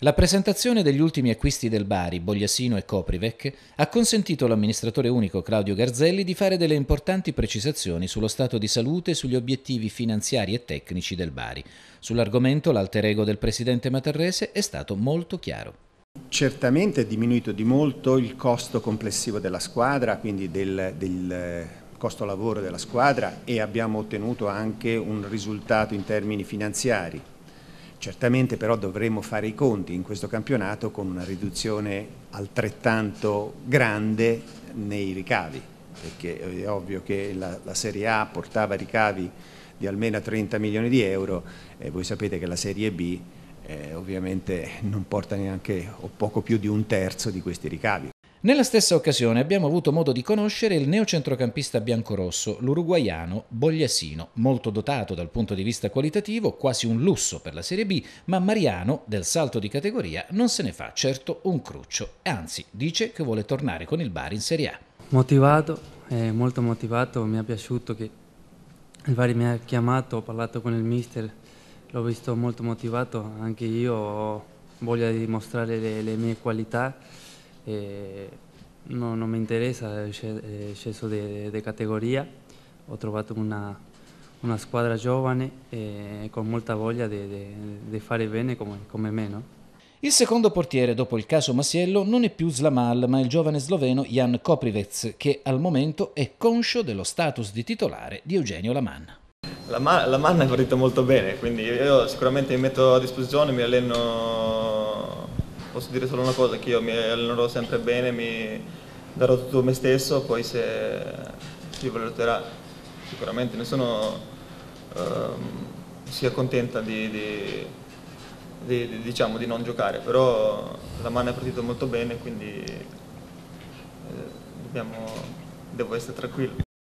La presentazione degli ultimi acquisti del Bari, Bogliasino e Coprivec ha consentito all'amministratore unico Claudio Garzelli di fare delle importanti precisazioni sullo stato di salute e sugli obiettivi finanziari e tecnici del Bari. Sull'argomento l'alter ego del presidente Materrese è stato molto chiaro. Certamente è diminuito di molto il costo complessivo della squadra, quindi del, del eh, costo lavoro della squadra e abbiamo ottenuto anche un risultato in termini finanziari. Certamente però dovremo fare i conti in questo campionato con una riduzione altrettanto grande nei ricavi, perché è ovvio che la, la Serie A portava ricavi di almeno 30 milioni di euro e voi sapete che la Serie B eh, ovviamente non porta neanche o poco più di un terzo di questi ricavi. Nella stessa occasione abbiamo avuto modo di conoscere il neocentrocampista biancorosso, l'uruguaiano Bogliasino, molto dotato dal punto di vista qualitativo, quasi un lusso per la Serie B, ma Mariano, del salto di categoria, non se ne fa certo un cruccio, anzi dice che vuole tornare con il Bari in Serie A. Motivato, eh, molto motivato, mi è piaciuto che il Bari mi ha chiamato, ho parlato con il mister, l'ho visto molto motivato, anche io ho voglia di dimostrare le, le mie qualità eh, no, non mi interessa, è eh, eh, sceso di categoria, ho trovato una, una squadra giovane e eh, con molta voglia di fare bene come, come me. No? Il secondo portiere dopo il caso Masiello non è più Slamal ma il giovane sloveno Jan Koprivec che al momento è conscio dello status di titolare di Eugenio Lamanna. La, man- la Manna è partita molto bene, quindi io sicuramente mi metto a disposizione, mi alleno posso dire solo una cosa, che io mi allenerò sempre bene, mi darò tutto me stesso, poi se si valuterà sicuramente nessuno ehm, sia contenta di, di, di, di, diciamo, di non giocare, però la mano è partita molto bene, quindi eh, dobbiamo, devo essere tranquillo.